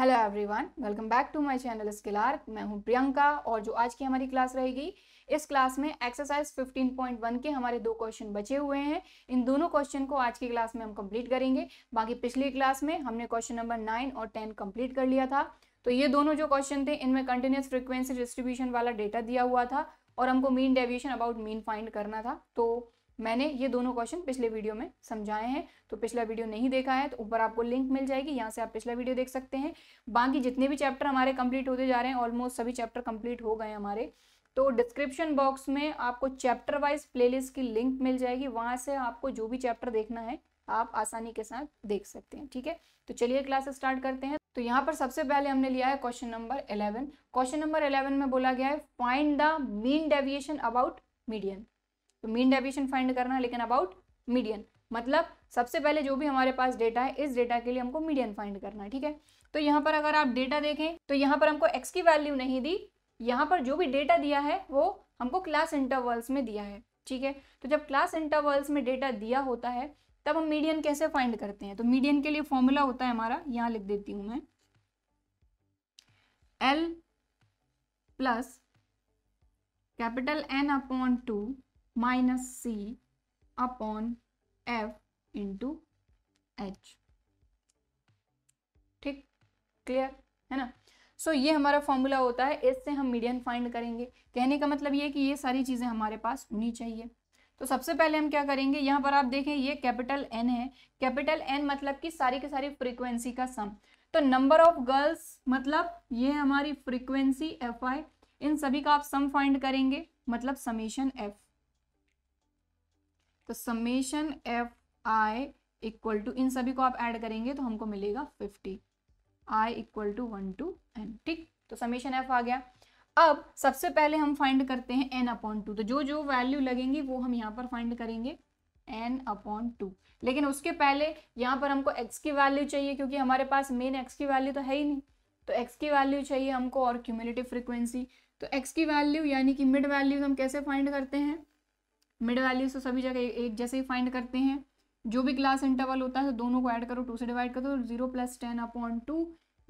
hello everyone welcome back to my channel Skill Arc मैं हूं प्रियंका और जो आज की हमारी क्लास रहेगी इस क्लास में एक्सरसाइज 15.1 के हमारे दो क्वेश्चन बचे हुए हैं इन दोनों क्वेश्चन को आज की क्लास में हम कंप्लीट करेंगे बाकी पिछली क्लास में हमने क्वेश्चन नंबर नाइन और टेन कंप्लीट कर लिया था तो ये दोनों जो क्वेश्चन थे इनमें कंटिन्यूस फ्रिक्वेंसी डिस्ट्रीब्यूशन वाला डेटा दिया हुआ था और हमको mean deviation about mean find करना था तो मैंने ये दोनों क्वेश्चन पिछले वीडियो में समझाए हैं तो पिछला वीडियो नहीं देखा है तो ऊपर आपको लिंक मिल जाएगी यहाँ से आप पिछला वीडियो देख सकते हैं बाकी जितने भी चैप्टर हमारे कंप्लीट होते जा रहे हैं ऑलमोस्ट सभी चैप्टर कंप्लीट हो गए हमारे तो डिस्क्रिप्शन बॉक्स में आपको चैप्टर वाइज प्लेलिस्ट की लिंक मिल जाएगी वहां से आपको जो भी चैप्टर देखना है आप आसानी के साथ देख सकते हैं ठीक है तो चलिए क्लास स्टार्ट करते हैं तो यहाँ पर सबसे पहले हमने लिया है question number eleven question number eleven में बोला गया है find the mean deviation about medium तो मीन डेविएशन फाइंड करना लेकिन अबाउट मीडियन मतलब सबसे पहले जो भी हमारे पास डेटा है इस डेटा के लिए हमको मीडियन फाइंड करना है ठीक है तो यहाँ पर अगर आप डेटा देखें तो यहाँ पर हमको एक्स की वैल्यू नहीं दी यहाँ पर जो भी डेटा दिया है वो हमको क्लास इंटरवल्स में दिया है ठीक है तो जब क्लास इंटरवल्स में डेटा दिया होता है तब हम मीडियन कैसे फाइंड करते हैं तो मीडियन के लिए फॉर्मूला होता है हमारा यहाँ लिख देती हूँ मैं L plus capital N upon two minus C upon F into H ठीक क्लियर है ना सो so, ये हमारा फॉर्मूला होता है इससे हम मीडियन फाइंड करेंगे कहने का मतलब ये कि ये सारी चीज़ें हमारे पास होनी चाहिए तो सबसे पहले हम क्या करेंगे यहाँ पर आप देखें ये कैपिटल एन है कैपिटल एन मतलब कि सारी की सारी फ्रीक्वेंसी का सम तो नंबर ऑफ गर्ल्स मतलब ये हमारी फ्रीक्वेंसी एफ आई इन सभी का आप सम फाइंड करेंगे मतलब समीशन एफ तो summation F I equal to इन सभी को आप ऐड करेंगे तो हमको मिलेगा fifty I equal to one to N ठीक तो समेशन एफ आ गया अब सबसे पहले हम फाइंड करते हैं एन अपॉन टू तो जो जो वैल्यू लगेंगी वो हम यहाँ पर फाइंड करेंगे एन अपॉन टू लेकिन उसके पहले यहाँ पर हमको एक्स की वैल्यू चाहिए क्योंकि हमारे पास मेन एक्स की वैल्यू तो है ही नहीं तो एक्स की वैल्यू चाहिए हमको और क्यूमुलेटिव फ्रिक्वेंसी तो एक्स की वैल्यू यानी कि मिड वैल्यूज हम कैसे फाइंड करते हैं मिड वैल्यूज तो सभी जगह एक जैसे ही फाइंड करते हैं जो भी क्लास इंटरवल होता है तो दोनों को ऐड करो टू से डिवाइड करो zero plus ten upon two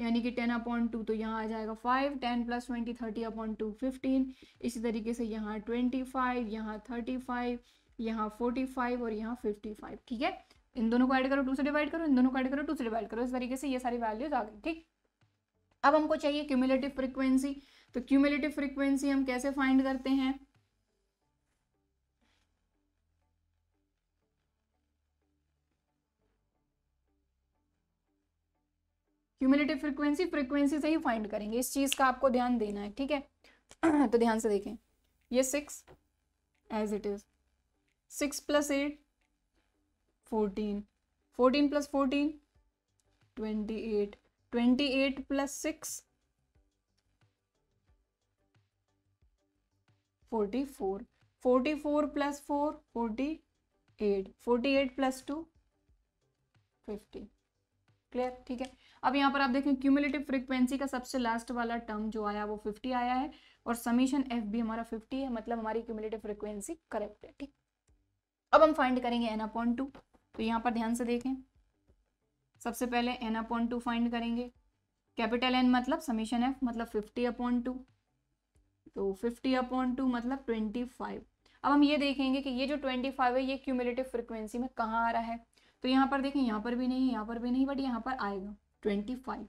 यानी कि टेन अपॉन टू तो यहाँ आ जाएगा five ten plus twenty thirty upon two fifteen इसी तरीके से यहाँ ट्वेंटी फाइव यहाँ थर्टी फाइव यहाँ फोर्टी फाइव और यहाँ फिफ्टी फाइव ठीक है इन दोनों को ऐड करो टू से डिवाइड करो इन दोनों को ऐड करो टू से डिवाइड करो इस तरीके से ये सारी वैल्यूज आ गई ठीक अब हमको चाहिए क्यूमुलेटिव फ्रिक्वेंसी तो क्यूमुलेटिव फ्रिक्वेंसी हम कैसे फाइंड करते हैं क्यूमिलेटिव फ्रिक्वेंसी फ्रिक्वेंसी से ही फाइंड करेंगे इस चीज़ का आपको ध्यान देना है ठीक है तो ध्यान से देखें ये six as it is six plus eight fourteen fourteen plus fourteen twenty eight twenty eight plus six forty four forty four plus four forty eight forty eight plus two fifty clear ठीक है अब यहाँ पर आप देखें cumulative frequency का सबसे last वाला टर्म जो आया वो 50 आया है और समीशन एफ भी हमारा 50 है मतलब हमारी क्यूमुलेटिव फ्रिक्वेंसी करेक्ट है ठीक अब हम फाइंड करेंगे एन अपॉइंट टू तो यहाँ पर ध्यान से देखें सबसे पहले एन अपॉइंट टू फाइंड करेंगे कैपिटल एन मतलब समीशन एफ मतलब फिफ्टी अपॉइंट टू तो फिफ्टी अपॉइंट टू मतलब ट्वेंटी फाइव अब हम ये देखेंगे कि ये जो ट्वेंटी फाइव है ये क्यूमुलेटिव फ्रिक्वेंसी में कहाँ आ रहा है तो यहाँ पर देखें यहाँ पर भी नहीं यहाँ पर भी नहीं बट यहाँ पर आएगा ट्वेंटी फाइव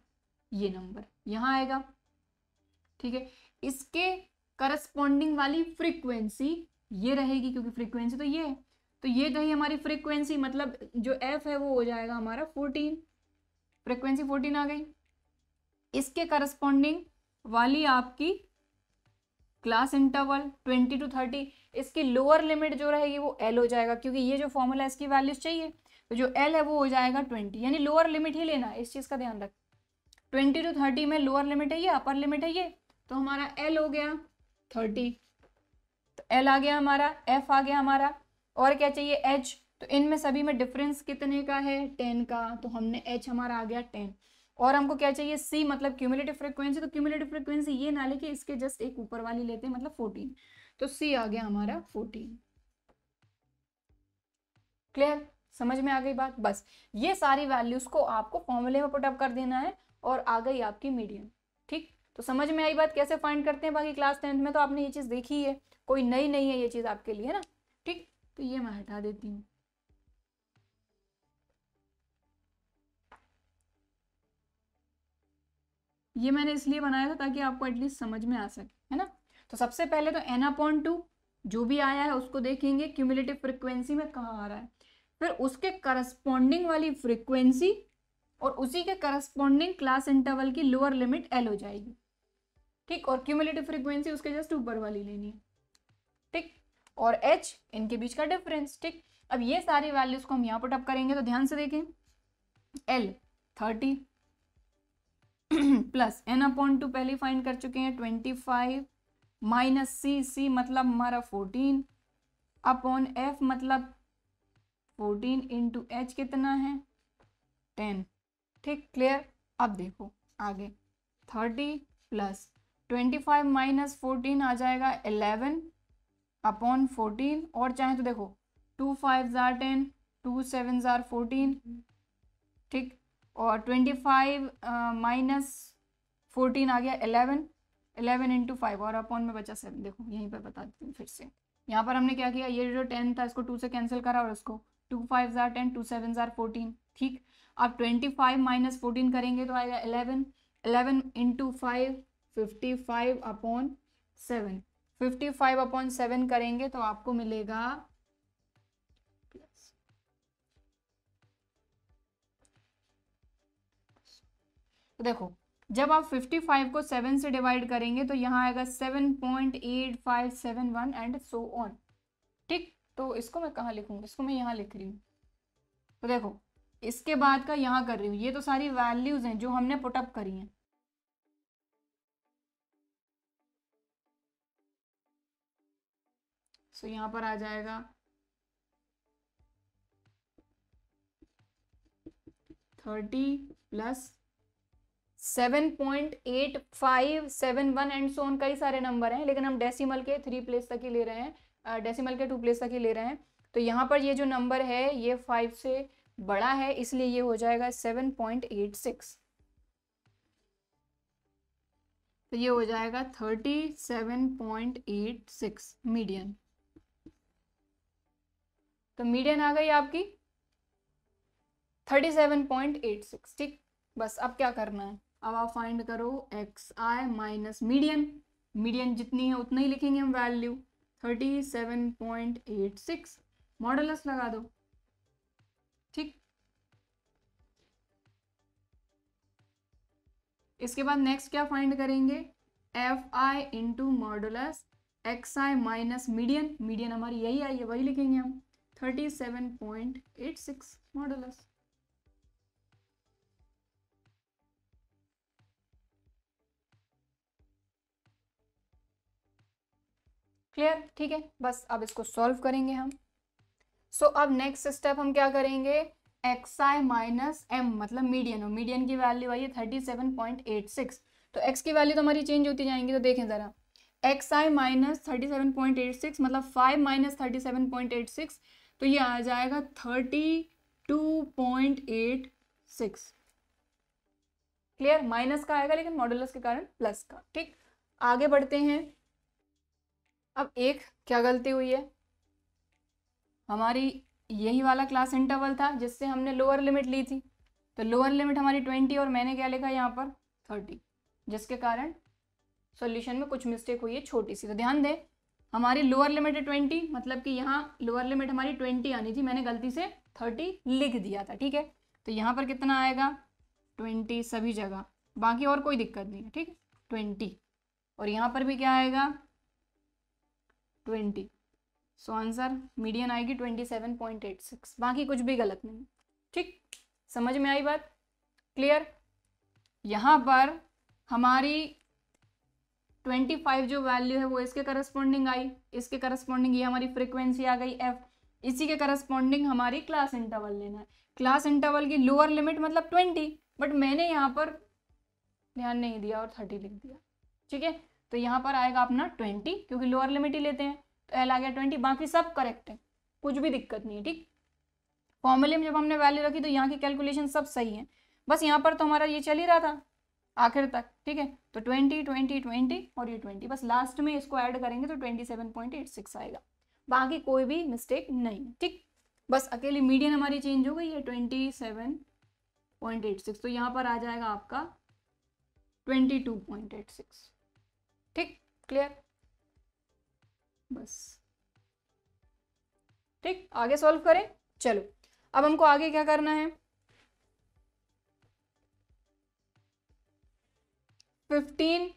ये नंबर यहां आएगा ठीक है इसके करस्पॉन्डिंग वाली फ्रीक्वेंसी ये रहेगी क्योंकि फ्रीक्वेंसी तो ये है तो ये गई हमारी फ्रीक्वेंसी मतलब जो एफ है वो हो जाएगा हमारा फोर्टीन फ्रीक्वेंसी फोर्टीन आ गई इसके करस्पॉन्डिंग वाली आपकी class interval twenty to thirty इसकी लोअर लिमिट जो रहेगी वो एल हो जाएगा क्योंकि ये जो फॉर्मूला इसकी वैल्यूज चाहिए तो जो एल है वो हो जाएगा ट्वेंटी यानी लोअर लिमिट ही लेना इस चीज़ का ध्यान रख ट्वेंटी टू थर्टी में लोअर लिमिट है ये अपर लिमिट है ये तो हमारा एल हो गया थर्टी तो एल आ गया हमारा एफ आ गया हमारा और क्या चाहिए एच तो इनमें सभी में डिफरेंस कितने का है टेन का तो हमने एच हमारा आ गया टेन और हमको क्या चाहिए सी मतलब क्यूमुलेटिव फ्रिक्वेंसी तो क्यूमुलेटिव फ्रिक्वेंसी ये ना लेके इसके जस्ट एक ऊपर वाली लेते हैं मतलब फोर्टीन तो सी आ गया हमारा फोर्टीन क्लियर समझ में आ गई बात बस ये सारी वैल्यूज को आपको फॉर्मूले में पुटअप कर देना है और आ गई आपकी मीडियम ठीक तो समझ में आई बात कैसे फाइंड करते हैं बाकी क्लास टेंथ में तो आपने ये चीज़ देखी है कोई नई नहीं है ये चीज़ आपके लिए ना ठीक तो ये मैं हटा देती हूँ ये मैंने इसलिए बनाया था ताकि आपको एटलीस्ट समझ में आ सके है ना तो सबसे पहले तो एना पॉइंट टू जो भी आया है उसको देखेंगे क्यूमुलेटिव फ्रिक्वेंसी में कहाँ आ रहा है फिर उसके करस्पॉन्डिंग वाली फ्रिक्वेंसी और उसी के करस्पॉन्डिंग क्लास इंटरवल की लोअर लिमिट एल हो जाएगी ठीक और क्यूमुलेटिव फ्रिक्वेंसी उसके जस्ट ऊपर वाली लेनी है ठीक और एच इनके बीच का डिफरेंस ठीक अब ये सारी वैल्यूज को हम यहाँ पुटअप करेंगे तो ध्यान से देखें L thirty plus N upon two पहले फाइंड कर चुके हैं twenty five minus C C मतलब हमारा फोर्टीन अपॉन एफ मतलब फोर्टीन इंटू एच कितना है टेन ठीक क्लियर अब देखो आगे thirty plus twenty five minus fourteen आ जाएगा एलेवन अपॉन फोर्टीन और चाहे तो देखो two five tsar ten two seven are fourteen ठीक और ट्वेंटी फाइव माइनस फोर्टीन आ गया एलेवन एलेवन इंटू फाइव और अपॉन में बचा सेवन देखो यहीं पर बता देती हूँ फिर से यहाँ पर हमने क्या किया ये जो टेन था इसको टू से कैंसिल करा और इसको two five tsar ten two seven are fourteen ठीक आप ट्वेंटी फाइव माइनस फोर्टीन करेंगे तो आएगा eleven eleven into five fifty five upon seven fifty five upon seven करेंगे तो आपको मिलेगा तो देखो जब आप 55 को 7 से डिवाइड करेंगे तो यहाँ आएगा 7.8571 एंड सो ऑन ठीक तो इसको मैं कहाँ लिखूंगी इसको मैं यहाँ लिख रही हूँ तो देखो इसके बाद का यहाँ कर रही हूँ ये तो सारी वैल्यूज़ हैं जो हमने पुटअप करी हैं सो so, यहाँ पर आ जाएगा thirty plus seven point eight five seven one and so on कई सारे नंबर हैं लेकिन हम डेसिमल के थ्री प्लेस तक ही ले रहे हैं डेसिमल के टू प्लेस तक ही ले रहे हैं तो यहाँ पर ये जो नंबर है ये फाइव से बड़ा है इसलिए ये हो जाएगा सेवन पॉइंट एट सिक्स तो ये हो जाएगा thirty seven point eight six median तो मीडियन आ गई आपकी thirty seven point eight six ठीक बस अब क्या करना है अब आप फाइंड करो एक्स आई माइनस मीडियन मीडियन जितनी है उतना ही लिखेंगे हम value thirty seven point eight six modulus लगा दो ठीक इसके बाद नेक्स्ट क्या फाइंड करेंगे F I into modulus x I minus median median हमारी यही आई है वही लिखेंगे हम thirty seven point eight six modulus clear ठीक है बस अब इसको सॉल्व करेंगे हम सो so, अब नेक्स्ट स्टेप हम क्या करेंगे एक्स आई माइनस एम मतलब मीडियन हो मीडियन की वैल्यू आई है thirty seven point eight six तो एक्स की वैल्यू तो हमारी चेंज होती जाएंगी तो देखें ज़रा एक्स आई minus thirty seven point eight six मतलब five minus thirty seven point eight six तो ये आ जाएगा thirty two point eight six clear minus का आएगा लेकिन मॉडुलस के कारण प्लस का ठीक आगे बढ़ते हैं अब एक क्या गलती हुई है हमारी यही वाला क्लास इंटरवल था जिससे हमने लोअर लिमिट ली थी तो लोअर लिमिट हमारी ट्वेंटी और मैंने क्या लिखा यहाँ पर थर्टी जिसके कारण सॉल्यूशन में कुछ मिस्टेक हुई है छोटी सी तो ध्यान दें हमारी लोअर लिमिट है ट्वेंटी मतलब कि यहाँ लोअर लिमिट हमारी ट्वेंटी आनी थी मैंने गलती से थर्टी लिख दिया था ठीक है तो यहाँ पर कितना आएगा ट्वेंटी सभी जगह बाकी और कोई दिक्कत नहीं है ठीक ट्वेंटी और यहाँ पर भी क्या आएगा ट्वेंटी सो आंसर मीडियन आएगी twenty seven point eight six बाकी कुछ भी गलत नहीं ठीक समझ में आई बात क्लियर यहाँ पर हमारी ट्वेंटी फाइव जो वैल्यू है वो इसके करस्पॉन्डिंग आई इसके करस्पॉन्डिंग ये हमारी फ्रिक्वेंसी आ गई एफ इसी के करस्पॉन्डिंग हमारी क्लास इंटरवल लेना है क्लास इंटरवल की लोअर लिमिट मतलब ट्वेंटी बट मैंने यहाँ पर ध्यान नहीं दिया और थर्टी लिख दिया ठीक है तो यहाँ पर आएगा अपना ट्वेंटी क्योंकि लोअर लिमिट ही लेते हैं तो एल आ गया ट्वेंटी बाकी सब करेक्ट है कुछ भी दिक्कत नहीं है ठीक फॉर्मूले में जब हमने वैल्यू रखी तो यहाँ की कैलकुलेशन सब सही है बस यहाँ पर तो हमारा ये चल ही रहा था आखिर तक ठीक है तो ट्वेंटी ट्वेंटी ट्वेंटी और ये ट्वेंटी बस लास्ट में इसको ऐड करेंगे तो twenty seven point eight six आएगा बाकी कोई भी मिस्टेक नहीं ठीक बस अकेली मीडियन हमारी चेंज हो गई है twenty seven point eight six तो यहाँ पर आ जाएगा आपका twenty two point eight six ठीक क्लियर बस ठीक आगे सॉल्व करें चलो अब हमको आगे क्या करना है fifteen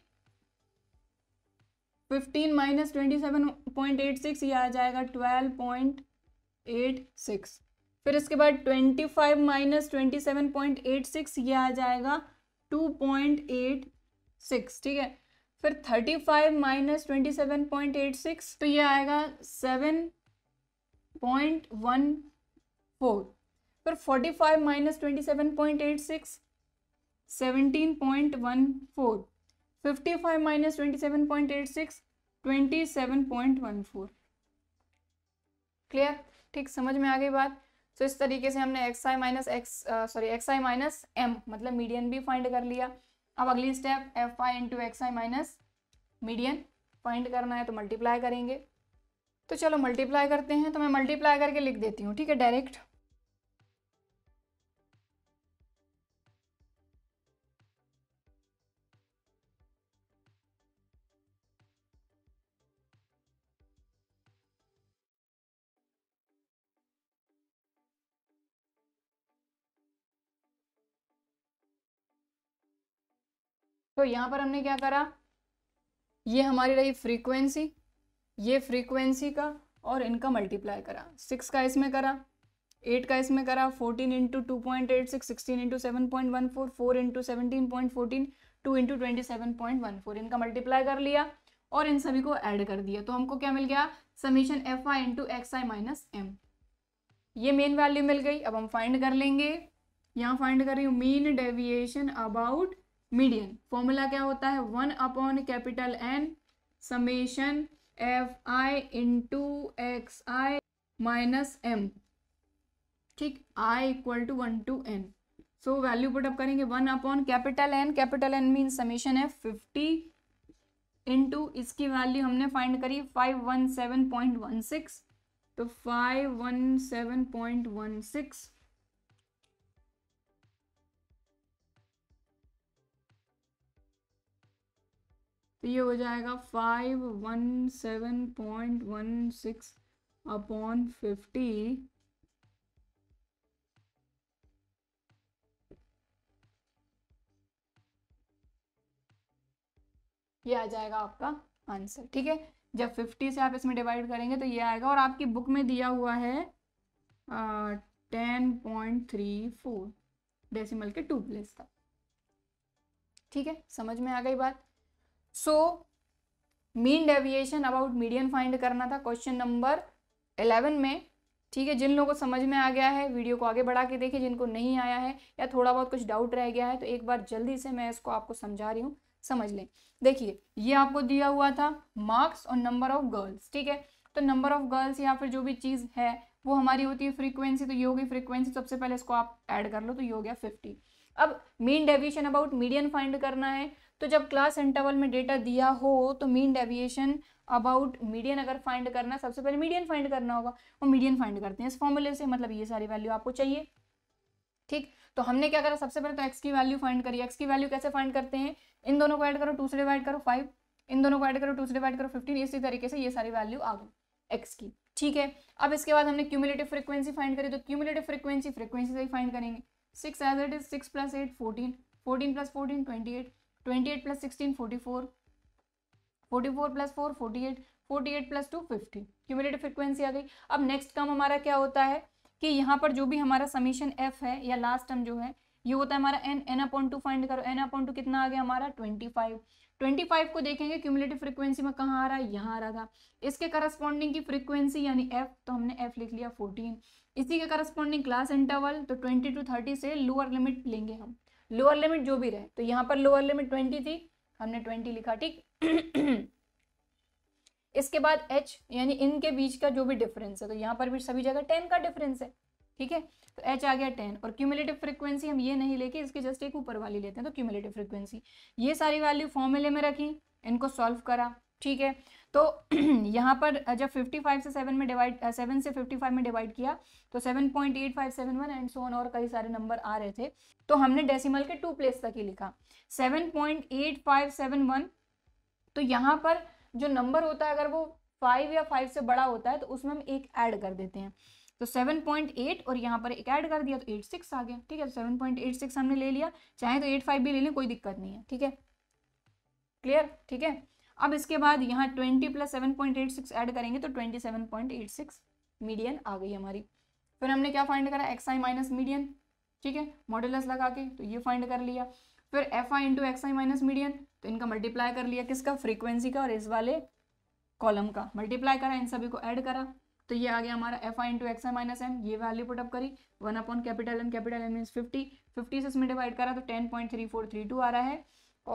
fifteen minus twenty seven point eight six ये आ जाएगा ट्वेल्व पॉइंट एट सिक्स फिर इसके बाद twenty five minus twenty seven point eight six ये आ जाएगा टू पॉइंट एट सिक्स ठीक है फिर thirty five minus twenty seven point eight six तो ये आएगा सेवन पॉइंट वन फोर फिर forty five minus twenty seven point eight six seventeen point one four fifty five minus twenty seven point eight six twenty seven point one four clear ठीक समझ में आ गई बात तो so, इस तरीके से हमने एक्स आई माइनस एक्स सॉरी एक्स आई माइनस एम मतलब मीडियन भी फाइंड कर लिया अब अगली स्टेप एफ आई इंटू एक्स आई माइनस मीडियन फाइंड करना है तो मल्टीप्लाई करेंगे तो चलो मल्टीप्लाई करते हैं तो मैं मल्टीप्लाई करके लिख देती हूँ ठीक है डायरेक्ट तो यहाँ पर हमने क्या करा ये हमारी रही फ्रीक्वेंसी ये फ्रीक्वेंसी का और इनका मल्टीप्लाई करा सिक्स का इसमें करा एट का इसमें करा fourteen into two point eight six sixteen into seven point one four four into seventeen point fourteen two into twenty seven point one four इनका मल्टीप्लाई कर लिया और इन सभी को ऐड कर दिया तो हमको क्या मिल गया समीशन एफ आई इंटू एक्स आई माइनस एम ये मेन वैल्यू मिल गई अब हम फाइंड कर लेंगे यहाँ फाइंड कर रही हूँ mean deviation about median formula क्या होता है one upon capital N summation F I into x I minus m ठीक i equal to one to n so value put up करेंगे one upon capital N capital N mean summation है fifty into इसकी value हमने find करी five one seven point one six तो five one seven point one six तो ये हो जाएगा five one seven point one six upon fifty ये आ जाएगा आपका आंसर ठीक है जब 50 से आप इसमें डिवाइड करेंगे तो ये आएगा और आपकी बुक में दिया हुआ है ten point three four decimal के टू प्लेस तक ठीक है समझ में आ गई बात so mean deviation about median find करना था क्वेश्चन नंबर एलेवन में ठीक है जिन लोगों को समझ में आ गया है वीडियो को आगे बढ़ा के देखिए जिनको नहीं आया है या थोड़ा बहुत कुछ डाउट रह गया है तो एक बार जल्दी से मैं इसको आपको समझा रही हूँ समझ लें देखिए ये आपको दिया हुआ था मार्क्स और नंबर ऑफ गर्ल्स ठीक है तो नंबर ऑफ गर्ल्स या फिर जो भी चीज़ है वो हमारी होती है फ्रीक्वेंसी तो ये होगी फ्रीक्वेंसी सबसे पहले इसको आप ऐड कर लो तो ये हो गया फिफ्टी अब mean deviation about median find करना है तो जब क्लास इंटरवल में डेटा दिया हो तो मीन डेविएशन अबाउट मीडियन अगर फाइंड करना सबसे पहले मीडियन फाइंड करना होगा वो मीडियन फाइंड करते हैं इस फॉर्मूले से मतलब ये सारी वैल्यू आपको चाहिए ठीक तो हमने क्या करा सबसे पहले तो एक्स की वैल्यू फाइंड करी एक्स की वैल्यू कैसे फाइंड करते हैं इन दोनों को ऐड करो टू से डिवाइड करो फाइव इन दोनों को ऐड करो टू से डिवाइड करो फिफ्टीन इसी तरीके से ये सारी वैल्यू आ गई एक्स की ठीक है अब इसके बाद हमने क्यूमुलेटिव फ्रीक्वेंसी फाइंड करी तो क्यूमुलेटिव फ्रीक्वेंसी फ्रीक्वेंसी से ही फाइंड करेंगे six as it is six plus eight fourteen fourteen plus fourteen twenty eight twenty eight plus sixteen forty four forty four plus four forty eight forty eight plus two fifty cumulative frequency आ गई अब next come हमारा क्या होता है कि यहाँ पर जो भी हमारा समीशन एफ है या लास्ट टर्म जो है ये होता है हमारा n n upon two find करो एन अपॉइंट टू कितना आ गया हमारा ट्वेंटी फाइव ट्वेंटी फाइव को देखेंगे क्यूमिलेटिव फ्रिक्वेंसी में कहाँ आ रहा है यहाँ आ रहा था इसके करस्पॉन्डिंग की फ्रिक्वेंसी यानी एफ तो हमने एफ लिख लिया फोर्टीन इसी के करस्पॉन्डिंग क्लास इंटरवल तो ट्वेंटी टू थर्टी से लोअर लिमिट लेंगे हम लोअर लिमिट जो भी रहे तो यहाँ पर लोअर लिमिट ट्वेंटी थी हमने ट्वेंटी लिखा ठीक इसके बाद एच यानी इनके बीच का जो भी डिफरेंस है तो यहाँ पर भी सभी जगह टेन का डिफरेंस है ठीक है तो एच आ गया टेन और क्यूमुलेटिव फ्रिक्वेंसी हम ये नहीं लेके इसके जस्ट एक ऊपर वाली लेते हैं तो क्यूमुलेटिव फ्रिक्वेंसी ये सारी वैल्यू फॉर्मूले में रखी इनको सॉल्व करा ठीक है तो यहाँ पर जब 55 से 7 में डिवाइड 7 से 55 में डिवाइड किया तो 7.8571 एंड सोन और कई सारे नंबर आ रहे थे तो हमने डेसिमल के टू प्लेस तक ही लिखा 7.8571 तो यहाँ पर जो नंबर होता है अगर वो फाइव या फाइव से बड़ा होता है तो उसमें हम एक ऐड कर देते हैं तो 7.8 और यहाँ पर एक ऐड कर दिया तो 86 आ गया ठीक है तो 7.86 हमने ले लिया चाहे तो 85 भी ले लें कोई दिक्कत नहीं है ठीक है क्लियर ठीक है अब इसके बाद यहाँ twenty plus seven point eight six add करेंगे तो twenty seven point eight six median आ गई हमारी फिर हमने क्या फाइंड करा एक्स आई माइनस मीडियन ठीक है मॉडुलस लगा के तो ये फाइंड कर लिया फिर F I into x I minus median तो इनका मल्टीप्लाई कर लिया किसका फ्रीक्वेंसी का और इस वाले कॉलम का मल्टीप्लाई करा इन सभी को ऐड करा तो ये आ गया हमारा एफ आई इंटू एक्स आई माइनस एम ये वैल्यू पुटअप करी one upon capital m capital m mean fifty fifty से इसमें डिवाइड करा तो ten point three four three two आ रहा है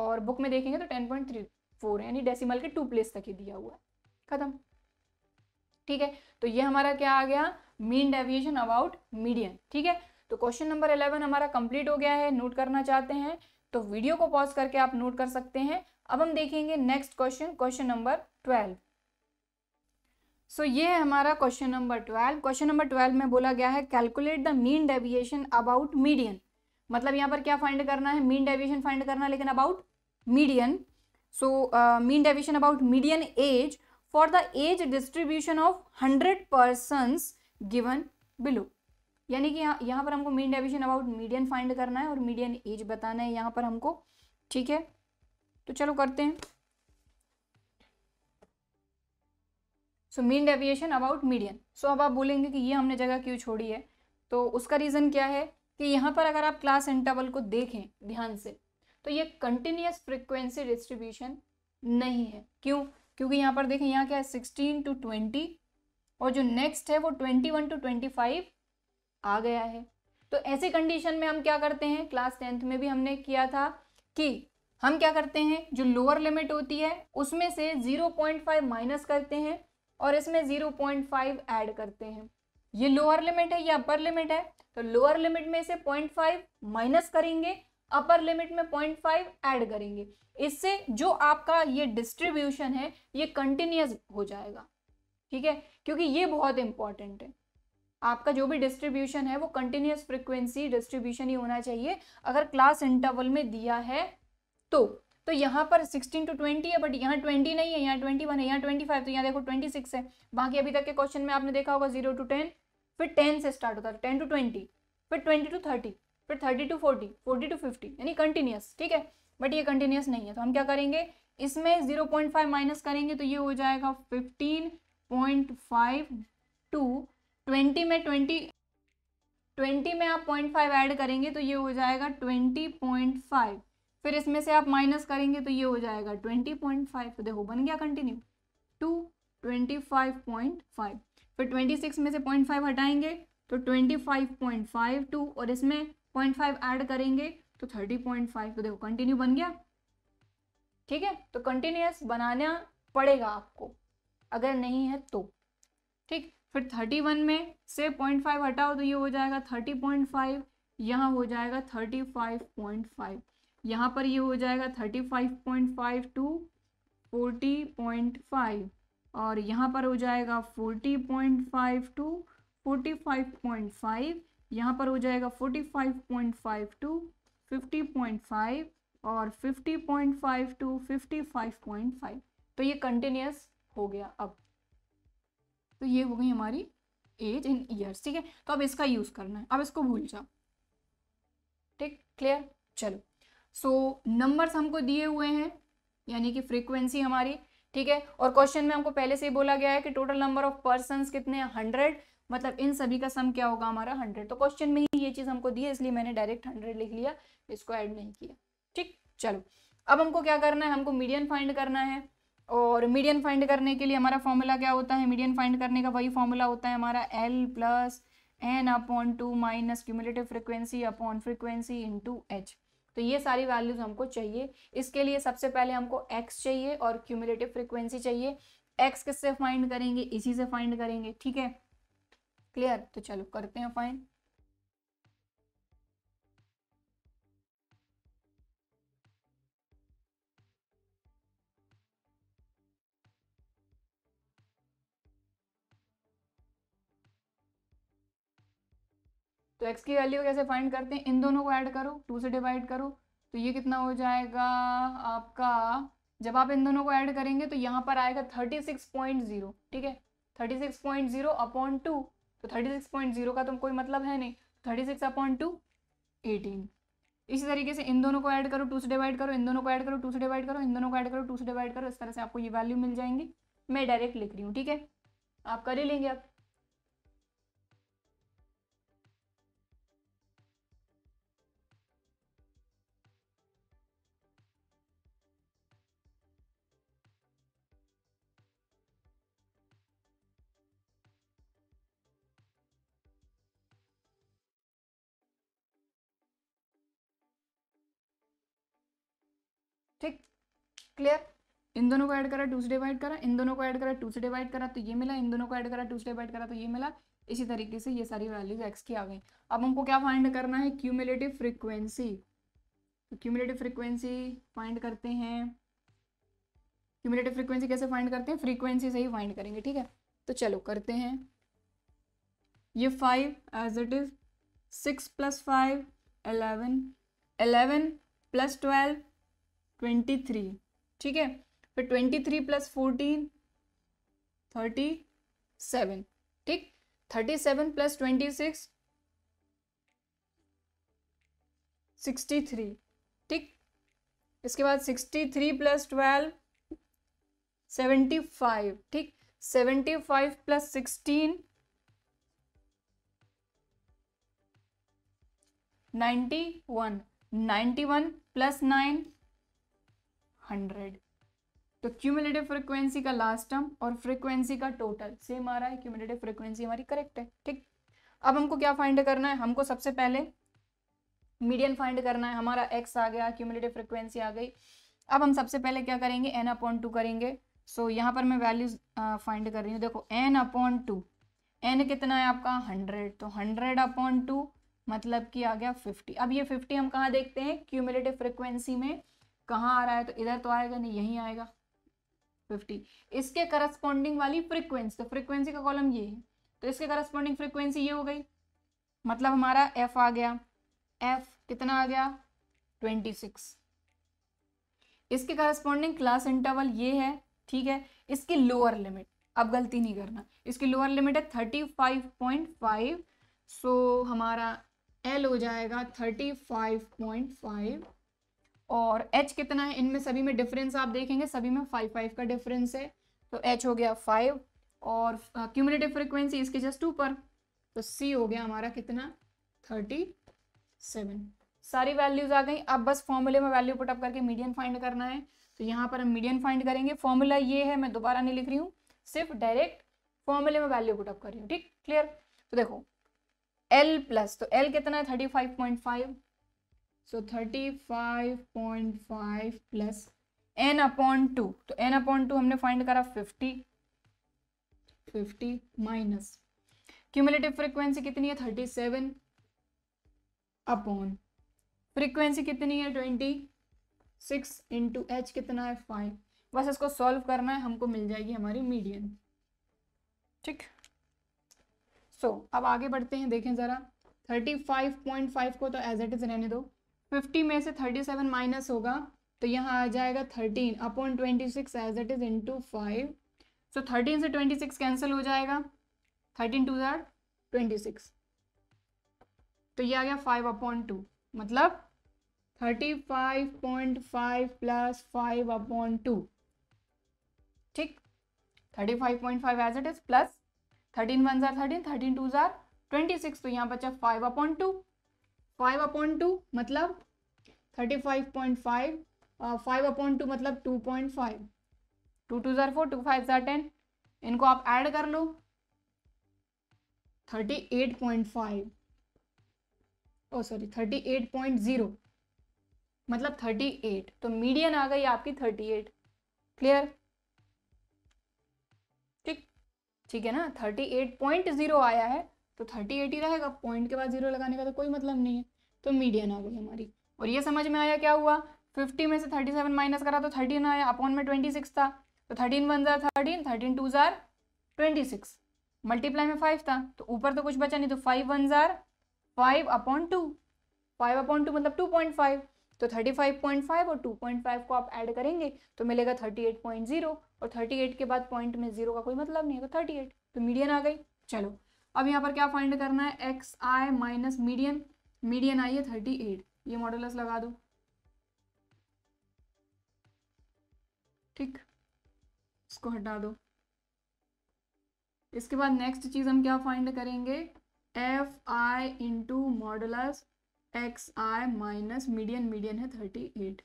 और बुक में देखेंगे तो टेन पॉइंट थ्री फोर यानी डेसिमल के टू प्लेस तक ही दिया हुआ है खत्म ठीक है तो ये हमारा क्या आ गया मीन डेविएशन अबाउट मीडियन ठीक है तो क्वेश्चन नंबर इलेवन हमारा कंप्लीट हो गया है नोट करना चाहते हैं तो वीडियो को पॉज करके आप नोट कर सकते हैं अब हम देखेंगे next question question number twelve so ये है हमारा question number twelve question number twelve में बोला गया है calculate the mean deviation about median मतलब यहाँ पर क्या फाइंड करना है मीन डेविएशन फाइंड करना लेकिन about median so uh, mean deviation about median age for the age distribution of 100 persons given below यानी कि यहाँ यहाँ पर हमको mean deviation about median find करना है और मीडियन एज बताना है यहाँ पर हमको ठीक है तो चलो करते हैं so mean deviation about median so अब आप बोलेंगे कि ये हमने जगह क्यों छोड़ी है तो उसका रीज़न क्या है कि यहाँ पर अगर आप क्लास इंटरवल को देखें ध्यान से तो ये कंटिन्यूस फ्रिक्वेंसी डिस्ट्रीब्यूशन नहीं है क्यों क्योंकि यहाँ पर देखें यहाँ क्या है सिक्सटीन टू ट्वेंटी और जो नेक्स्ट है वो twenty one to twenty five आ गया है तो ऐसी कंडीशन में हम क्या करते हैं क्लास टेंथ में भी हमने किया था कि हम क्या करते हैं जो लोअर लिमिट होती है उसमें से जीरो पॉइंट फाइव माइनस करते हैं और इसमें जीरो पॉइंट फाइव ऐड करते हैं ये लोअर लिमिट है या अपर लिमिट है तो लोअर लिमिट में से पॉइंट फाइव माइनस करेंगे अपर लिमिट में पॉइंट फाइव ऐड करेंगे इससे जो आपका ये डिस्ट्रीब्यूशन है ये कंटिन्यूस हो जाएगा ठीक है क्योंकि ये बहुत इंपॉर्टेंट है आपका जो भी डिस्ट्रीब्यूशन है वो कंटिन्यूस फ्रिक्वेंसी डिस्ट्रीब्यूशन ही होना चाहिए अगर क्लास इंटरवल में दिया है तो तो यहाँ पर 16 टू 20 है बट यहाँ 20 नहीं है यहाँ 21 है यहाँ 25 तो यहाँ देखो 26 है बाकी अभी तक के क्वेश्चन में आपने देखा होगा जीरो टू टेन फिर टेन से स्टार्ट होता है टेन टू ट्वेंटी फिर ट्वेंटी टू थर्टी फिर thirty to forty forty to fifty यानी कंटिन्यूस ठीक है बट ये कंटिन्यूस नहीं है तो हम क्या करेंगे इसमें जीरो पॉइंट फाइव माइनस करेंगे तो ये हो जाएगा fifteen point five to twenty में ट्वेंटी ट्वेंटी में आप पॉइंट फाइव ऐड करेंगे तो ये हो जाएगा ट्वेंटी पॉइंट फाइव फिर इसमें से आप माइनस करेंगे तो ये हो जाएगा ट्वेंटी पॉइंट फाइव तो देखो बन गया continue to twenty five point five फिर ट्वेंटी सिक्स में से पॉइंट फाइव हटाएंगे तो twenty five point five to और इसमें पॉइंट फाइव एड करेंगे तो थर्टी पॉइंट फाइव तो देखो कंटिन्यू बन गया ठीक है तो कंटिन्यूस बनाना पड़ेगा आपको अगर नहीं है तो ठीक फिर थर्टी वन में से पॉइंट फाइव हटाओ तो ये हो जाएगा थर्टी पॉइंट फाइव यहाँ हो जाएगा थर्टी फाइव पॉइंट फाइव यहाँ पर ये हो जाएगा thirty five point five to forty point five और यहाँ पर हो जाएगा forty point five to forty five point five यहाँ पर हो जाएगा forty five point five to fifty point five और fifty point five to fifty five point five तो ये कंटिन्यूस हो गया अब तो ये हो गई हमारी एज इन ईयर्स ठीक है तो अब इसका यूज़ करना है अब इसको भूल जाओ ठीक क्लियर चलो सो so, नंबर्स हमको दिए हुए हैं यानी कि फ्रीक्वेंसी हमारी ठीक है और क्वेश्चन में हमको पहले से ही बोला गया है कि टोटल नंबर ऑफ पर्सन कितने हंड्रेड मतलब इन सभी का सम क्या होगा हमारा हंड्रेड तो क्वेश्चन में ही ये चीज़ हमको दी है इसलिए मैंने डायरेक्ट हंड्रेड लिख लिया इसको ऐड नहीं किया ठीक चलो अब हमको क्या करना है हमको मीडियन फाइंड करना है और मीडियन फाइंड करने के लिए हमारा फॉर्मूला क्या होता है मीडियन फाइंड करने का वही फॉर्मूला होता है हमारा l plus N upon two minus cumulative frequency upon frequency to h तो ये सारी वैल्यूज हमको चाहिए इसके लिए सबसे पहले हमको एक्स चाहिए और क्यूमुलेटिव फ्रिक्वेंसी चाहिए एक्स किससे फाइंड करेंगे इसी से फाइंड करेंगे ठीक है क्लियर तो चलो करते हैं फाइन तो x की वैल्यू कैसे फाइंड करते हैं इन दोनों को ऐड करो टू से डिवाइड करो तो ये कितना हो जाएगा आपका जब आप इन दोनों को ऐड करेंगे तो यहाँ पर आएगा थर्टी सिक्स पॉइंट जीरो ठीक है thirty six point zero upon two तो थर्टी सिक्स पॉइंट जीरो का तो कोई मतलब है नहीं thirty six upon two eighteen इसी तरीके से इन दोनों को ऐड करो टू से डिवाइड करो इन दोनों को ऐड करो टू से डिवाइड करो इन दोनों को ऐड करो टू से डिवाइड करो इस तरह से आपको ये वैल्यू मिल जाएंगी मैं डायरेक्ट लिख रही हूँ ठीक है आप कर ही लेंगे आप ठीक क्लियर इन दोनों को ऐड करा टू से डिवाइड करा इन दोनों को ऐड करा टू से डिवाइड करा तो ये मिला इन दोनों को ऐड करा टू से डिवाइड करा तो ये मिला इसी तरीके से ये सारी वैल्यूज एक्स की आ गई अब हमको क्या फाइंड करना है क्यूमुलेटिव फ्रिक्वेंसी तो क्यूमुलेटिव फ्रिक्वेंसी फाइंड करते हैं क्यूमुलेटिव फ्रिक्वेंसी कैसे फाइंड करते हैं फ्रीक्वेंसी से ही फाइंड करेंगे ठीक है तो चलो करते हैं ये five as it is six plus five eleven eleven plus twelve twenty three ठीक है फिर twenty three plus fourteen thirty seven ठीक thirty seven plus twenty six sixty three ठीक इसके बाद sixty three plus twelve seventy five ठीक seventy five plus sixteen ninety one ninety one plus nine hundred तो cumulative frequency का last term और frequency का total same आ रहा है क्यूमुलेटिव फ्रिक्वेंसी हमारी करेक्ट है ठीक अब हमको क्या फाइंड करना है हमको सबसे पहले मीडियन फाइंड करना है हमारा एक्स आ गया क्यूमुलेटिव फ्रिक्वेंसी आ गई अब हम सबसे पहले क्या करेंगे एन अपॉन टू करेंगे सो so, यहाँ पर मैं वैल्यूज फाइंड कर रही हूँ देखो एन अपॉन टू एन कितना है आपका हंड्रेड तो हंड्रेड अपॉन टू मतलब कि आ गया फिफ्टी अब ये फिफ्टी हम कहाँ देखते हैं क्यूमुलेटिव फ्रिक्वेंसी में कहाँ आ रहा है तो इधर तो आएगा नहीं यहीं आएगा फिफ्टी इसके करस्पॉन्डिंग वाली फ्रीक्वेंसी तो फ्रीक्वेंसी का कॉलम ये है तो इसके करस्पॉन्डिंग फ्रिक्वेंसी ये हो गई मतलब हमारा एफ आ गया एफ कितना आ गया ट्वेंटी सिक्स इसके करस्पॉन्डिंग क्लास इंटरवल ये है ठीक है इसकी लोअर लिमिट अब गलती नहीं करना इसकी लोअर लिमिट है thirty five point five so हमारा एल हो जाएगा थर्टी फाइव पॉइंट फाइव और एच कितना है इनमें सभी में डिफरेंस आप देखेंगे सभी में फाइव फाइव का डिफरेंस है तो एच हो गया फाइव और क्यूमुलेटिव फ्रिक्वेंसी इसके जस्ट टू पर तो सी हो गया हमारा कितना थर्टी सेवन सारी वैल्यूज आ गई अब बस फॉर्मूले में वैल्यू पुटअप करके मीडियम फाइंड करना है तो यहाँ पर हम मीडियम फाइंड करेंगे फॉर्मूला ये है मैं दोबारा नहीं लिख रही हूँ सिर्फ डायरेक्ट फॉर्मूले में वैल्यू पुटअप कर रही हूँ ठीक क्लियर तो देखो एल प्लस तो एल कितना है thirty five point five so thirty five point five plus N upon two तो एन अपॉन टू हमने फाइंड करा fifty fifty minus cumulative frequency कितनी है थर्टी सेवन अपॉन फ्रीक्वेंसी कितनी है ट्वेंटी सिक्स इंटू एच कितना है फाइव बस इसको सॉल्व करना है हमको मिल जाएगी हमारी मीडियन ठीक सो so, अब आगे बढ़ते हैं देखें ज़रा थर्टी फाइव पॉइंट फाइव को तो एज इट इज़ रहने दो फिफ्टी में से थर्टी सेवन माइनस होगा तो यहाँ आ जाएगा thirteen upon twenty six as it is into five so thirteen से ट्वेंटी सिक्स कैंसिल हो जाएगा थर्टीन टू जार ट्वेंटी सिक्स तो ये आ गया फाइव अपॉन टू मतलब thirty five point five plus five upon two ठीक thirty five point five as it is plus thirteen one जार थर्टीन थर्टीन टू जार ट्वेंटी सिक्स तो यहाँ बचा five upon two five upon two मतलब thirty five point five five upon two मतलब two point five two two ज़ार four two five ज़ार ten इनको आप ऐड कर लो thirty eight point five oh sorry thirty eight point zero मतलब thirty eight तो median आ गई आपकी थर्टी एट क्लियर ठीक ठीक है ना थर्टी एट पॉइंट ज़ीरो आया है तो थर्टी एटी रहेगा पॉइंट के बाद जीरो लगाने का तो कोई मतलब नहीं है तो मीडियन आ गई हमारी और ये समझ में आया क्या हुआ फिफ्टी में से थर्टी सेवन माइनस करा तो थर्टीन आया अपॉन में ट्वेंटी सिक्स था तो थर्टीन वन जार थर्टीन थर्टीन टू जार ट्वेंटी सिक्स मल्टीप्लाई में फाइव था तो ऊपर तो कुछ बचा नहीं तो फाइव वन जार five upon two five upon two मतलब टू पॉइंट फाइव तो थर्टी फाइव पॉइंट फाइव और टू पॉइंट फाइव को आप ऐड करेंगे तो मिलेगा थर्टी एट पॉइंट जीरो और थर्टी एट के बाद पॉइंट में जीरो का कोई मतलब नहीं है तो थर्टी एट तो मीडियन आ गई चलो अब यहाँ पर क्या फाइंड करना है एक्स आई माइनस मीडियन मीडियन आई है थर्टी एट ये मॉडलस लगा दो ठीक इसको हटा दो इसके बाद नेक्स्ट चीज़ हम क्या फाइंड करेंगे F I into modulus X I minus median median है थर्टी एट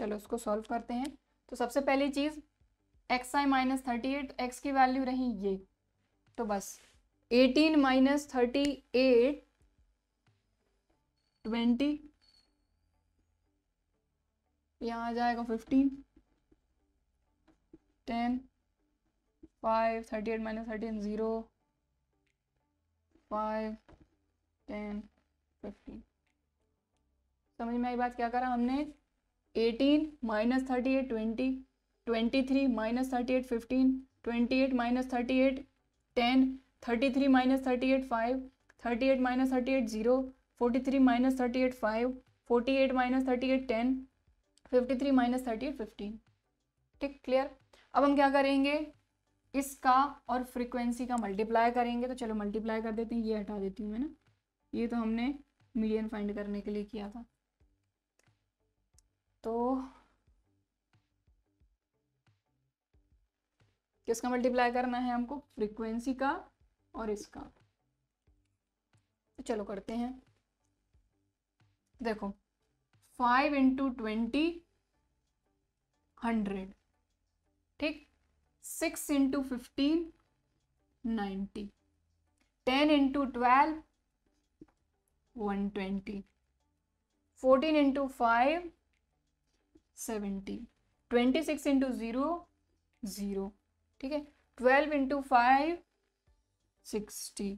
चलो उसको सॉल्व करते हैं तो सबसे पहली चीज़ एक्स आई माइनस थर्टी एट एक्स की वैल्यू रही ये तो बस eighteen minus thirty eight twenty यहाँ आ जाएगा fifteen ten five thirty eight minus thirteen zero five ten fifteen समझ में आई बात क्या करा हमने eighteen minus thirty eight twenty twenty three minus thirty eight fifteen twenty eight minus thirty eight ten thirty three minus thirty eight five thirty eight minus thirty eight zero forty three minus thirty eight five forty eight minus thirty eight ten fifty three minus thirty eight fifteen ठीक clear अब हम क्या करेंगे इसका और frequency का multiply करेंगे तो चलो मल्टीप्लाई कर देते हैं ये हटा देती हूँ मैं ना ये तो हमने मीडियन फाइंड करने के लिए किया था तो किसका मल्टीप्लाई करना है हमको फ्रीक्वेंसी का और इसका तो चलो करते हैं देखो फाइव इंटू ट्वेंटी हंड्रेड ठीक six into fifteen ninety ten into twelve one twenty fourteen into five seventy twenty six into zero zero ठीक है twelve into five sixty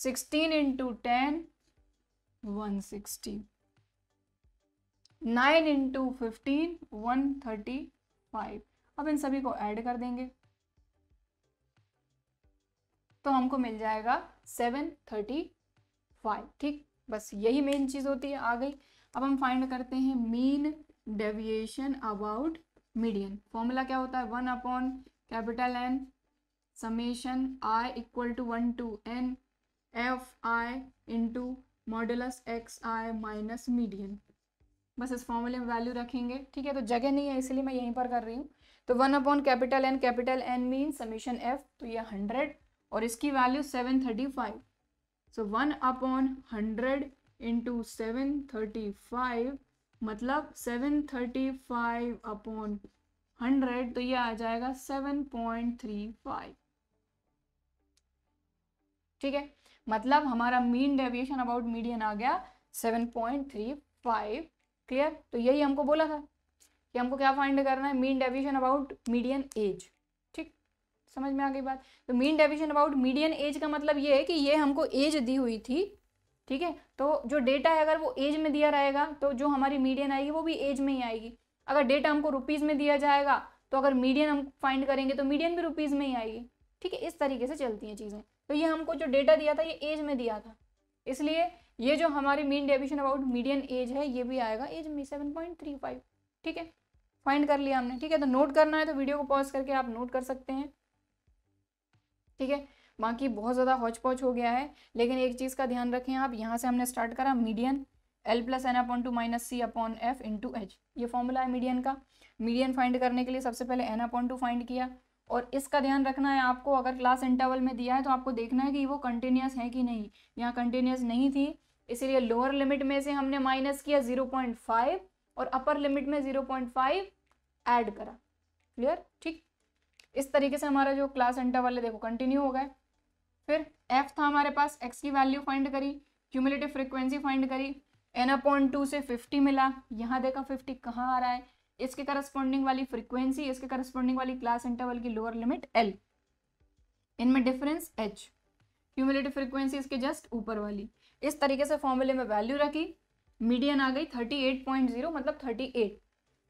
sixteen into ten one sixty nine into fifteen one thirty five अब इन सभी को add कर देंगे तो हमको मिल जाएगा सेवन थर्टी फाइव ठीक बस यही मेन चीज़ होती है आ गई अब हम फाइंड करते हैं mean deviation about median formula क्या होता है one upon capital N summation I equal to one to N F I into modulus x I minus median बस इस फॉर्मूले में वैल्यू रखेंगे ठीक है तो जगह नहीं है इसलिए मैं यहीं पर कर रही हूँ तो one upon capital N capital N mean summation F तो ये हंड्रेड और इसकी value seven thirty five so one upon hundred into seven thirty five मतलब seven thirty five upon hundred तो ये आ जाएगा सेवन पॉइंट थ्री फाइव ठीक है मतलब हमारा मीन डेविएशन अबाउट मीडियन आ गया seven point three five clear तो यही हमको बोला था कि हमको क्या फाइंड करना है mean deviation about median as ठीक समझ में आ गई बात तो mean deviation about median as का मतलब ये है कि ये हमको एज दी हुई थी ठीक है तो जो डेटा है अगर वो एज में दिया रहेगा तो जो हमारी मीडियन आएगी वो भी एज में ही आएगी अगर डेटा हमको रुपीज़ में दिया जाएगा तो अगर मीडियन हम फाइंड करेंगे तो मीडियन भी रुपीज़ में ही आएगी ठीक है इस तरीके से चलती हैं चीज़ें तो ये हमको जो डेटा दिया था ये एज में दिया था इसलिए ये जो हमारी mean deviation about median as है ये भी आएगा एज में सेवन पॉइंट थ्री फाइव ठीक है फाइंड कर लिया हमने ठीक है तो नोट करना है तो वीडियो को पॉज करके आप नोट कर सकते हैं ठीक है बाकी बहुत ज़्यादा हौच पौच हो गया है लेकिन एक चीज़ का ध्यान रखें आप यहाँ से हमने स्टार्ट करा median L plus N upon two minus C upon F into H ये फॉर्मूला है मीडियन का मीडियन फाइंड करने के लिए सबसे पहले एन अपॉन टू फाइंड किया और इसका ध्यान रखना है आपको अगर क्लास इंटरवल में दिया है तो आपको देखना है कि वो कंटिन्यूस है कि नहीं यहाँ कंटिन्यूस नहीं थी इसीलिए लोअर लिमिट में से हमने माइनस किया जीरो पॉइंट फाइव और अपर लिमिट में जीरो पॉइंट फाइव ऐड करा क्लियर ठीक इस तरीके से हमारा जो क्लास इंटरवल है देखो कंटिन्यू हो गया फिर f था हमारे पास x की वैल्यू फाइंड करी क्यूमुलेटिव फ्रिक्वेंसी फाइंड करी एन अपॉइंट टू से फिफ्टी मिला यहाँ देखा फिफ्टी कहाँ आ रहा है इसके करस्पॉन्डिंग वाली फ्रिक्वेंसी इसके करस्पॉन्डिंग वाली क्लास इंटरवल की लोअर लिमिट एल इनमें डिफरेंस एच क्यूमुलेटिव फ्रिक्वेंसी इसके जस्ट ऊपर वाली इस तरीके से फॉर्मूले में वैल्यू रखी मीडियन आ गई थर्टी एट पॉइंट जीरो मतलब थर्टी एट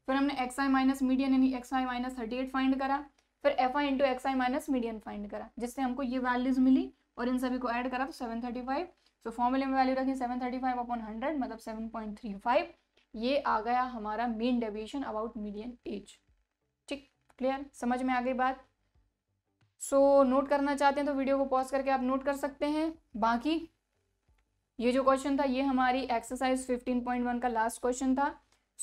फिर हमने एक्स आई माइनस मीडियन यानी एक्स आई माइनस थर्टी एट फाइंड करा फिर F I into x I minus median find करा जिससे हमको ये वैल्यूज मिली और इन सभी को ऐड करा तो सेवन थर्टी फाइव सो फॉर्मूले में वैल्यू रखी seven thirty five upon hundred मतलब सेवन पॉइंट थ्री फाइव ये आ गया हमारा mean deviation about median as ठीक क्लियर समझ में आ गई बात सो so, नोट करना चाहते हैं तो वीडियो को पॉज करके आप नोट कर सकते हैं बाकी ये जो क्वेश्चन था ये हमारी एक्सरसाइज 15.1 का लास्ट क्वेश्चन था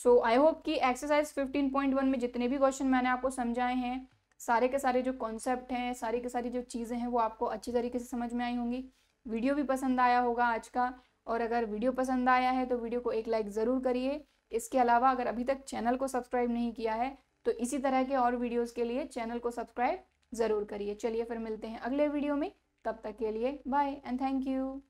सो आई होप कि एक्सरसाइज 15.1 में जितने भी क्वेश्चन मैंने आपको समझाए हैं सारे के सारे जो कॉन्सेप्ट हैं सारी के सारी जो चीज़ें हैं वो आपको अच्छी तरीके से समझ में आई होंगी वीडियो भी पसंद आया होगा आज का और अगर वीडियो पसंद आया है तो वीडियो को एक लाइक ज़रूर करिए इसके अलावा अगर अभी तक चैनल को सब्सक्राइब नहीं किया है तो इसी तरह के और वीडियोज़ के लिए चैनल को सब्सक्राइब ज़रूर करिए चलिए फिर मिलते हैं अगले वीडियो में तब तक के लिए बाय एंड थैंक यू